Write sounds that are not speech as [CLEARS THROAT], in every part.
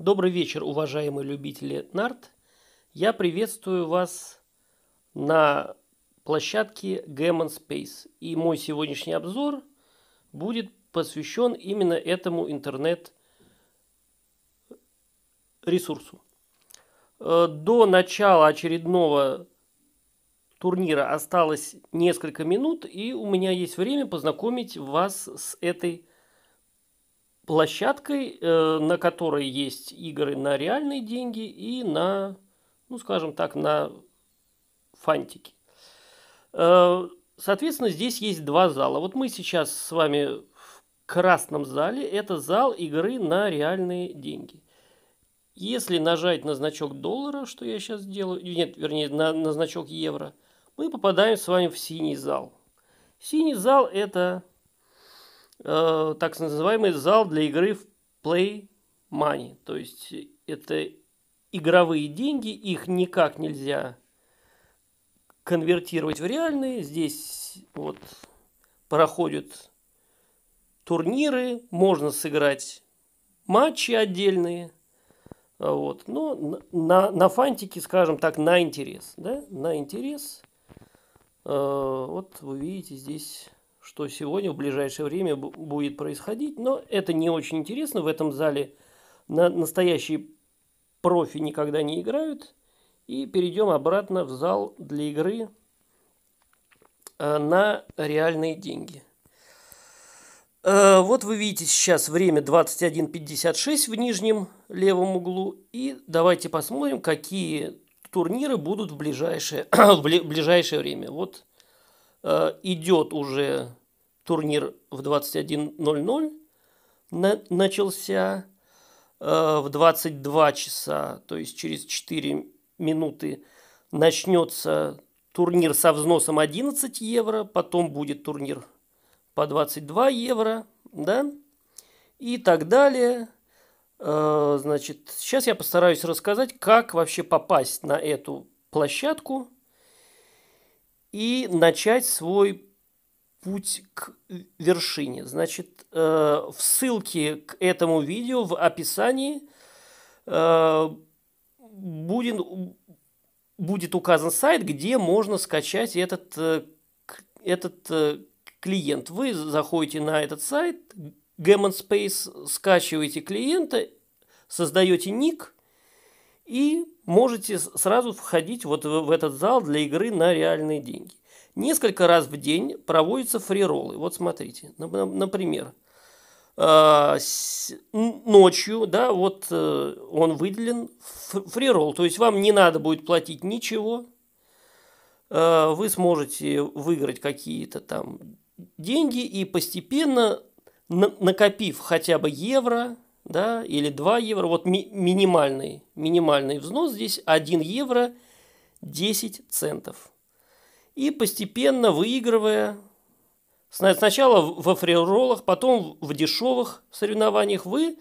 Добрый вечер, уважаемые любители нарт. Я приветствую вас на площадке Gammon Space. И мой сегодняшний обзор будет посвящен именно этому интернет-ресурсу. Э, до начала очередного турнира осталось несколько минут, и у меня есть время познакомить вас с этой площадкой, э, на которой есть игры на реальные деньги и на, ну скажем так, на фантики. Э, соответственно, здесь есть два зала. Вот мы сейчас с вами в красном зале. Это зал игры на реальные деньги. Если нажать на значок доллара, что я сейчас делаю, нет, вернее, на, на значок евро, мы попадаем с вами в синий зал. Синий зал – это Э, так называемый зал для игры в Play Money. То есть это игровые деньги, их никак нельзя конвертировать в реальные. Здесь вот проходят турниры, можно сыграть матчи отдельные. А вот. Но на, на фантике, скажем так, на интерес. Да? На интерес. Э, вот вы видите здесь что сегодня в ближайшее время будет происходить, но это не очень интересно. В этом зале на настоящие профи никогда не играют. И перейдем обратно в зал для игры а, на реальные деньги. А, вот вы видите сейчас время 21.56 в нижнем левом углу. И давайте посмотрим, какие турниры будут в ближайшее, [COUGHS] в ближайшее время. Вот Э, идет уже турнир в 21.00, начался э, в 22 часа, то есть через 4 минуты начнется турнир со взносом 11 евро, потом будет турнир по 22 евро, да, и так далее. Э, значит, сейчас я постараюсь рассказать, как вообще попасть на эту площадку и начать свой путь к вершине. Значит, э, в ссылке к этому видео в описании э, будет, будет указан сайт, где можно скачать этот, э, этот клиент. Вы заходите на этот сайт, Gammon Space, скачиваете клиента, создаете ник – и можете сразу входить вот в этот зал для игры на реальные деньги. Несколько раз в день проводятся фрироллы. Вот смотрите, например, а, ночью, да, вот э, он выделен фриролл, то есть вам не надо будет платить ничего, а, вы сможете выиграть какие-то там деньги и постепенно накопив хотя бы евро, да, или 2 евро. Вот ми- минимальный, минимальный взнос здесь 1 евро 10 центов. И постепенно выигрывая, сначала во фриролах, потом в дешевых соревнованиях, вы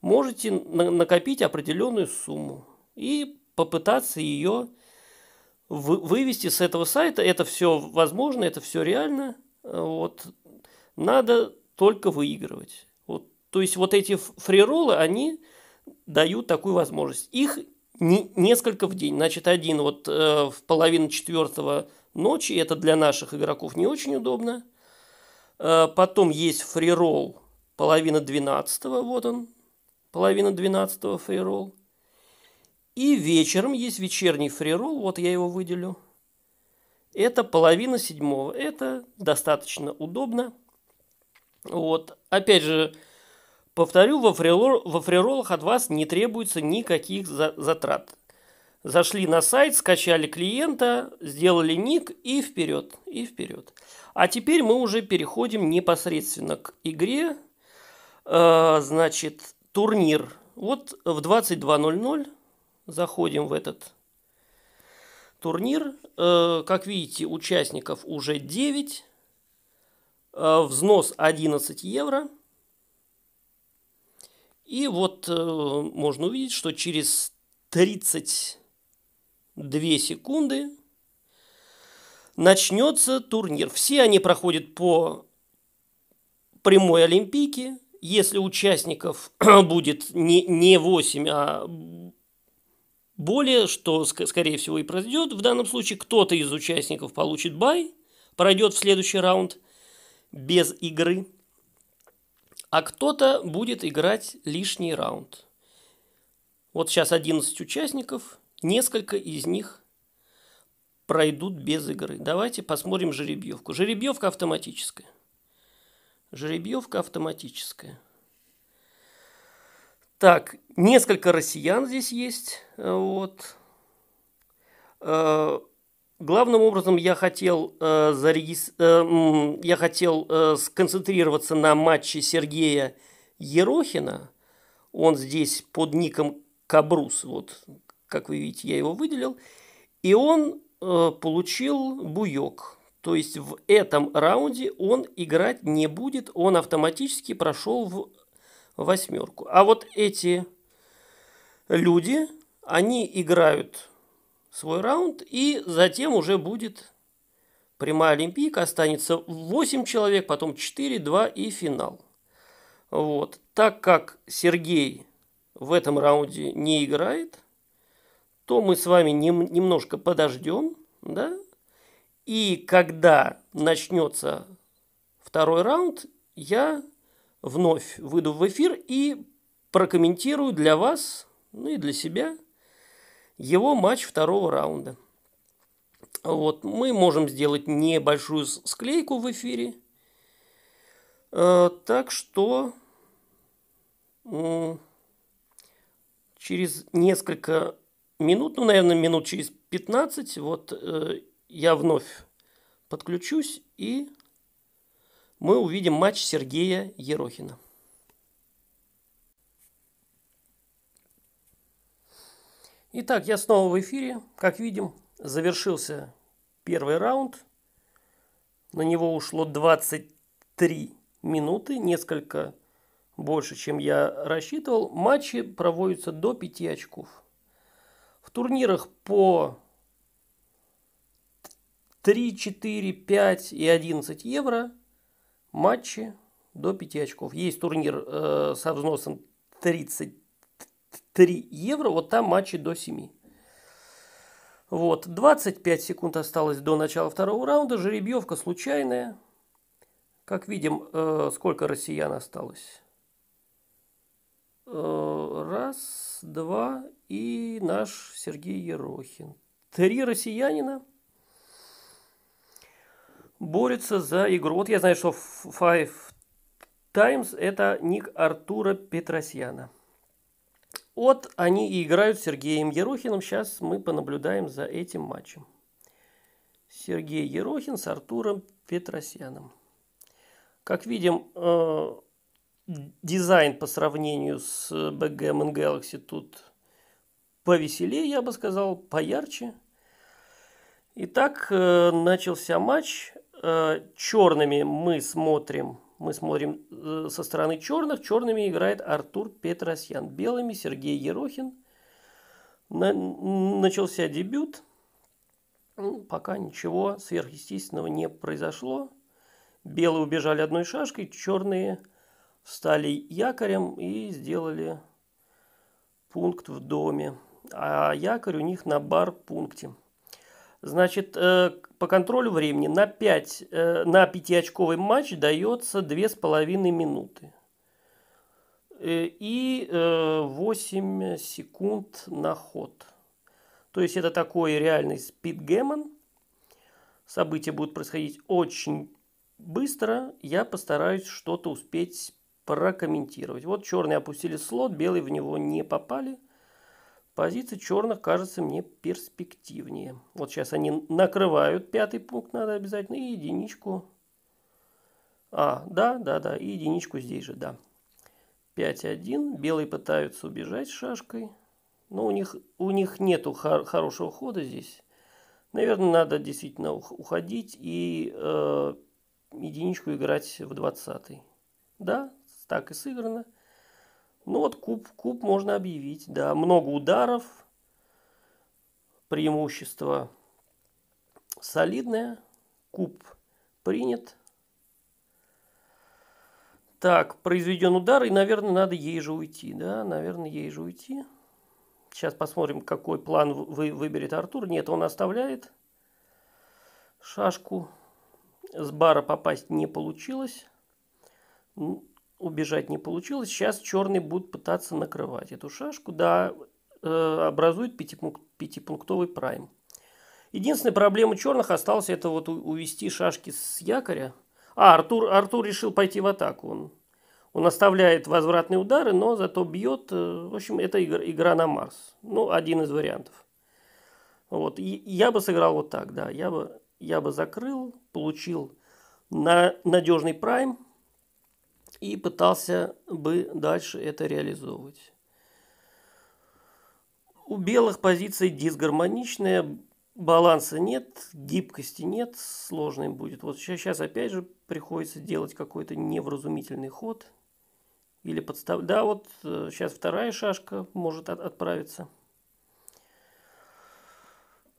можете на- накопить определенную сумму и попытаться ее вывести с этого сайта. Это все возможно, это все реально. Вот. Надо только выигрывать. То есть вот эти фриролы, они дают такую возможность. Их не, несколько в день. Значит, один вот э, в половину четвертого ночи, это для наших игроков не очень удобно. Э, потом есть фрирол половина двенадцатого, вот он, половина двенадцатого фрирол. И вечером есть вечерний фрирол. вот я его выделю. Это половина седьмого. Это достаточно удобно. Вот. Опять же, Повторю, во, фрилор во фриролах от вас не требуется никаких за, затрат. Зашли на сайт, скачали клиента, сделали ник и вперед, и вперед. А теперь мы уже переходим непосредственно к игре. Э, значит, турнир. Вот в 22.00 заходим в этот турнир. Э, как видите, участников уже 9. Э, взнос 11 евро – и вот э, можно увидеть, что через 32 секунды начнется турнир. Все они проходят по прямой Олимпийке. Если участников [CLEARS THROAT] будет не, не 8, а более, что, скорее всего, и произойдет, в данном случае кто-то из участников получит бай, пройдет в следующий раунд без игры – а кто-то будет играть лишний раунд. Вот сейчас 11 участников, несколько из них пройдут без игры. Давайте посмотрим жеребьевку. Жеребьевка автоматическая. Жеребьевка автоматическая. Так, несколько россиян здесь есть. Вот. Э, Главным образом я хотел, э, зарегис... э, я хотел э, сконцентрироваться на матче Сергея Ерохина. Он здесь под ником Кабрус, вот как вы видите, я его выделил. И он э, получил буек. То есть в этом раунде он играть не будет, он автоматически прошел в восьмерку. А вот эти люди, они играют свой раунд, и затем уже будет прямая олимпийка, останется 8 человек, потом 4, 2 и финал. Вот. Так как Сергей в этом раунде не играет, то мы с вами нем, немножко подождем, да, и когда начнется второй раунд, я вновь выйду в эфир и прокомментирую для вас, ну и для себя – его матч второго раунда. Вот, мы можем сделать небольшую склейку в эфире. Э, так что через несколько минут, ну, наверное, минут через 15, вот э, я вновь подключусь, и мы увидим матч Сергея Ерохина. Итак, я снова в эфире. Как видим, завершился первый раунд. На него ушло 23 минуты, несколько больше, чем я рассчитывал. Матчи проводятся до 5 очков. В турнирах по 3, 4, 5 и 11 евро матчи до 5 очков. Есть турнир э, со взносом 30 3 евро. Вот там матчи до 7. Вот, 25 секунд осталось до начала второго раунда. Жеребьевка случайная. Как видим, э, сколько россиян осталось. Э, раз, два и наш Сергей Ерохин. Три россиянина борются за игру. Вот я знаю, что Five Times это ник Артура Петросьяна. Вот они и играют с Сергеем Ерохиным. Сейчас мы понаблюдаем за этим матчем. Сергей Ерохин с Артуром Петросяном. Как видим, э, дизайн по сравнению с BGM Galaxy тут повеселее, я бы сказал, поярче. Итак, э, начался матч. Э, черными мы смотрим мы смотрим э, со стороны черных. Черными играет Артур Петросян. Белыми Сергей Ерохин. На, начался дебют. Ну, пока ничего сверхъестественного не произошло. Белые убежали одной шашкой, черные стали якорем и сделали пункт в доме. А якорь у них на бар-пункте. Значит, э, по контролю времени на, 5, э, на 5-очковый матч дается 2,5 минуты. Э, и 8 секунд на ход. То есть это такой реальный спидгемон. События будут происходить очень быстро. Я постараюсь что-то успеть прокомментировать. Вот черные опустили слот, белые в него не попали – Позиция черных кажется мне перспективнее. Вот сейчас они накрывают пятый пункт, надо обязательно, и единичку. А, да, да, да, и единичку здесь же, да. 5-1. Белые пытаются убежать шашкой. Но у них, у них нету хор хорошего хода здесь. Наверное, надо действительно уходить и э, единичку играть в 20 -й. Да, так и сыграно. Ну вот куб, куб можно объявить, да. Много ударов, преимущество солидное, куб принят. Так, произведен удар, и, наверное, надо ей же уйти, да, наверное, ей же уйти. Сейчас посмотрим, какой план вы, выберет Артур. Нет, он оставляет шашку. С бара попасть не получилось убежать не получилось. Сейчас черный будет пытаться накрывать эту шашку, да, э, образует пятипунктовый прайм. Единственная проблема черных осталась это вот увести шашки с якоря. А, Артур, Артур решил пойти в атаку. Он, он оставляет возвратные удары, но зато бьет. Э, в общем, это игра, игра на Марс. Ну, один из вариантов. Вот. И я бы сыграл вот так, да. Я бы, я бы закрыл, получил на надежный прайм, и пытался бы дальше это реализовывать. У белых позиции дисгармоничная, баланса нет, гибкости нет, сложный будет. Вот сейчас, сейчас опять же приходится делать какой-то невразумительный ход. Или подстав... Да, вот сейчас э, вторая шашка может от отправиться.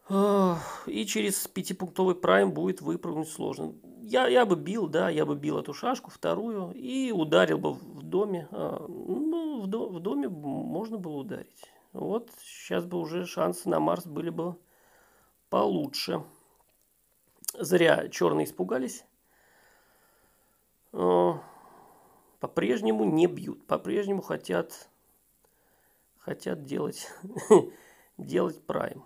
И через пятипунктовый прайм будет выпрыгнуть сложно я, я бы бил, да, я бы бил эту шашку, вторую, и ударил бы в доме. А, ну, в, до, в доме можно было ударить. Вот сейчас бы уже шансы на Марс были бы получше. Зря черные испугались. А, по-прежнему не бьют, по-прежнему хотят, хотят делать, [LAUGHS] делать прайм.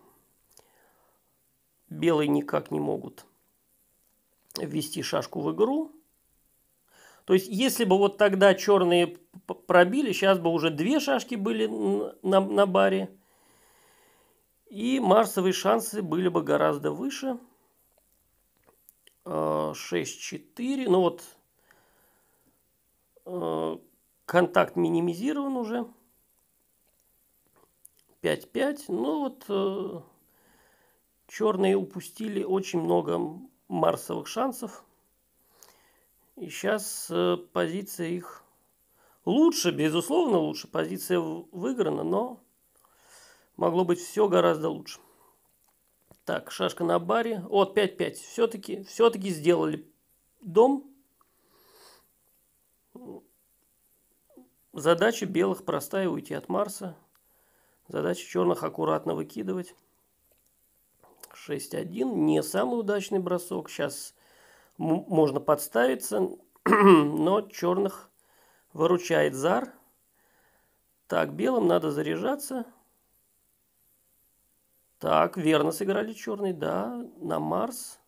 Белые никак не могут ввести шашку в игру. То есть, если бы вот тогда черные пробили, сейчас бы уже две шашки были на, на баре. И марсовые шансы были бы гораздо выше. 6-4. А, ну вот, а, контакт минимизирован уже. 5-5. Ну вот, а, черные упустили очень много марсовых шансов. И сейчас э, позиция их лучше, безусловно, лучше. Позиция выиграна, но могло быть все гораздо лучше. Так, шашка на баре. Вот, 5-5. Все-таки все -таки сделали дом. Задача белых простая уйти от Марса. Задача черных аккуратно выкидывать. 6-1. Не самый удачный бросок. Сейчас можно подставиться. [CLEARS THROAT] Но черных выручает зар. Так, белым надо заряжаться. Так, верно сыграли черный, да, на Марс.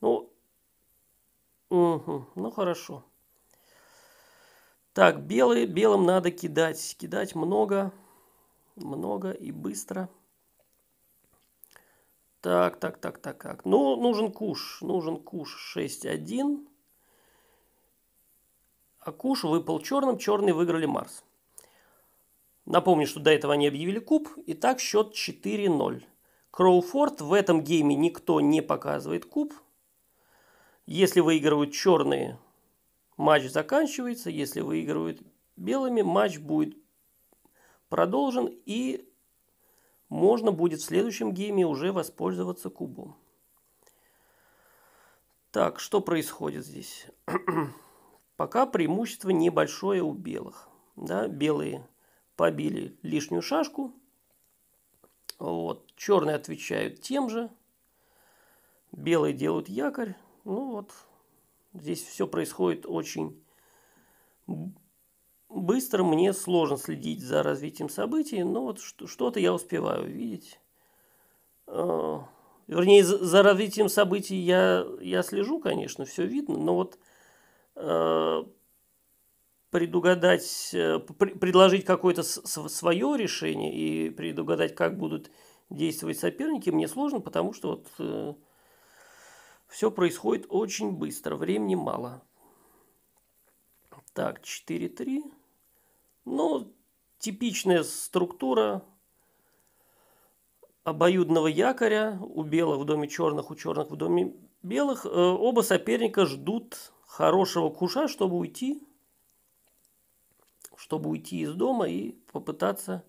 Ну, угу, ну хорошо. Так, белый белым надо кидать. Кидать много, много и быстро. Так, так, так, так, так. Ну, нужен куш. Нужен куш 6-1. А куш выпал черным. Черные выиграли Марс. Напомню, что до этого они объявили куб. Итак, счет 4-0. Кроуфорд в этом гейме никто не показывает куб. Если выигрывают черные, матч заканчивается. Если выигрывают белыми, матч будет продолжен. И можно будет в следующем гейме уже воспользоваться кубом. Так, что происходит здесь? [CLEARS THROAT] Пока преимущество небольшое у белых. Да, белые побили лишнюю шашку. Вот. Черные отвечают тем же. Белые делают якорь. Ну вот, здесь все происходит очень быстро мне сложно следить за развитием событий, но вот что-то я успеваю видеть. А, вернее, за развитием событий я, я слежу, конечно, все видно, но вот а, предугадать, э, предложить какое-то свое решение и предугадать, как будут действовать соперники, мне сложно, потому что вот, э, все происходит очень быстро, времени мало. Так, 4-3. Ну, типичная структура обоюдного якоря у белых в доме черных, у черных в доме белых. Э, оба соперника ждут хорошего куша, чтобы уйти, чтобы уйти из дома и попытаться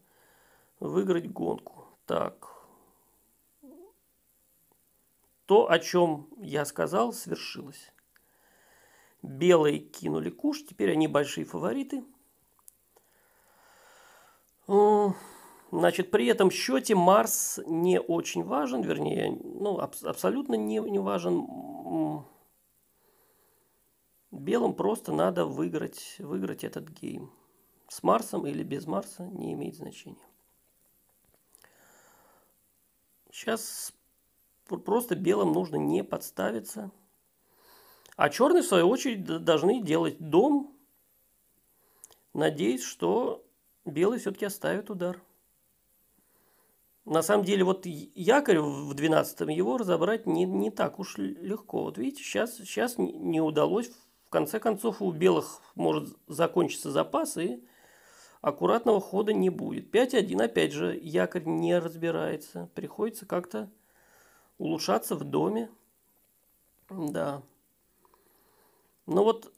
выиграть гонку. Так. То, о чем я сказал, свершилось. Белые кинули куш, теперь они большие фавориты – Значит, при этом счете Марс не очень важен, вернее, ну, аб- абсолютно не, не важен. Белым просто надо выиграть, выиграть этот гейм. С Марсом или без Марса не имеет значения. Сейчас просто белым нужно не подставиться. А черные, в свою очередь, должны делать дом, надеясь, что Белый все-таки оставит удар. На самом деле, вот якорь в 12-м его разобрать не, не так уж легко. Вот видите, сейчас, сейчас не удалось. В конце концов, у белых может закончиться запас, и аккуратного хода не будет. 5-1, опять же, якорь не разбирается. Приходится как-то улучшаться в доме. Да. Но ну вот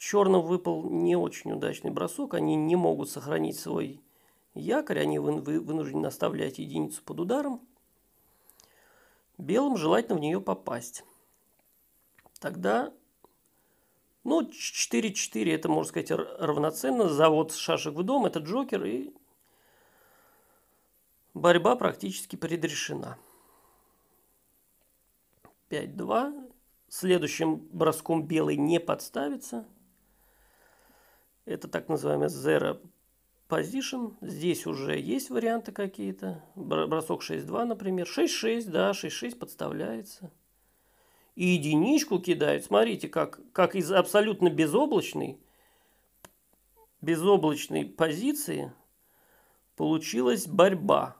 черным выпал не очень удачный бросок, они не могут сохранить свой якорь, они вынуждены оставлять единицу под ударом. Белым желательно в нее попасть. Тогда, ну, 4-4, это, можно сказать, равноценно. Завод шашек в дом, это Джокер, и борьба практически предрешена. 5-2. Следующим броском белый не подставится – это так называемая zero position. Здесь уже есть варианты какие-то. Бросок 6-2, например. 6-6, да, 6-6 подставляется. И единичку кидают. Смотрите, как, как из абсолютно безоблачной, безоблачной позиции получилась борьба.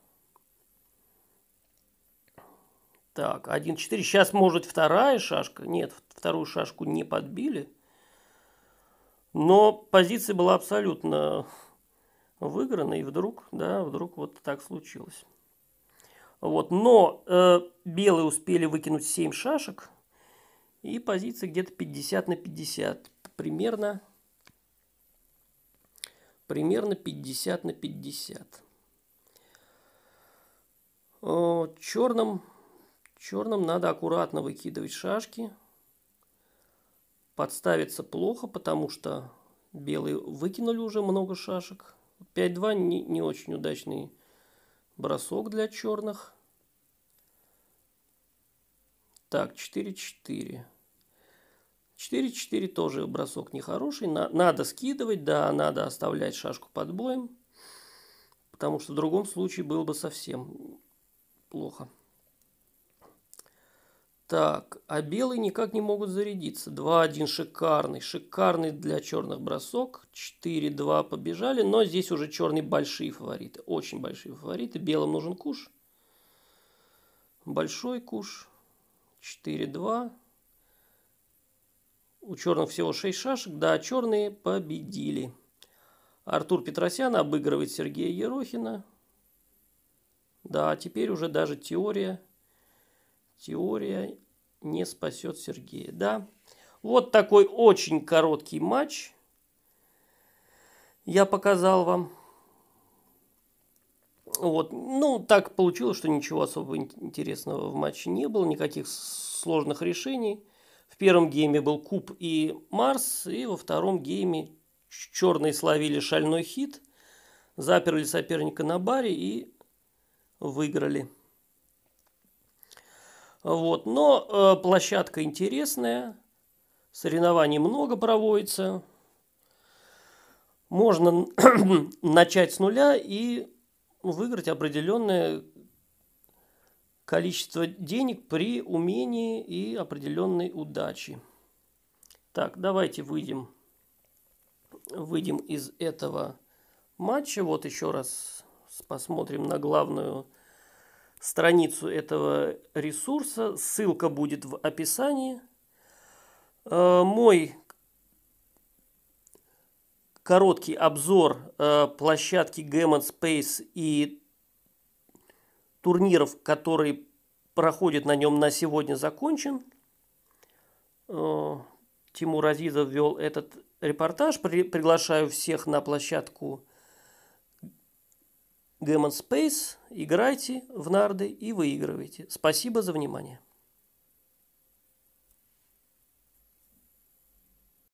Так, 1-4. Сейчас может вторая шашка. Нет, вторую шашку не подбили. Но позиция была абсолютно выиграна, и вдруг, да, вдруг вот так случилось. Вот. Но э, белые успели выкинуть 7 шашек, и позиция где-то 50 на 50. Примерно, примерно 50 на 50. Э, черным, черным надо аккуратно выкидывать шашки – подставиться плохо, потому что белые выкинули уже много шашек. 5-2 не, не очень удачный бросок для черных. Так, 4-4. 4-4 тоже бросок нехороший. На, надо скидывать, да, надо оставлять шашку под боем. Потому что в другом случае было бы совсем плохо. Так, а белые никак не могут зарядиться. 2-1 шикарный. Шикарный для черных бросок. 4-2 побежали, но здесь уже черные большие фавориты. Очень большие фавориты. Белым нужен куш. Большой куш. 4-2. У черных всего 6 шашек. Да, черные победили. Артур Петросян обыгрывает Сергея Ерохина. Да, теперь уже даже теория Теория не спасет Сергея. Да, вот такой очень короткий матч я показал вам. Вот. Ну, так получилось, что ничего особо интересного в матче не было, никаких сложных решений. В первом гейме был Куб и Марс, и во втором гейме черные словили шальной хит, заперли соперника на баре и выиграли. Вот. Но э, площадка интересная, соревнований много проводится. Можно [CLEARS THROAT] начать с нуля и ну, выиграть определенное количество денег при умении и определенной удачи. Так, давайте выйдем, выйдем из этого матча. Вот еще раз посмотрим на главную страницу этого ресурса. Ссылка будет в описании. Э, мой короткий обзор э, площадки Gammon Space и турниров, которые проходят на нем на сегодня, закончен. Э, Тимур Азизов вел этот репортаж. Приглашаю всех на площадку Gammon Space, играйте в нарды и выигрывайте. Спасибо за внимание.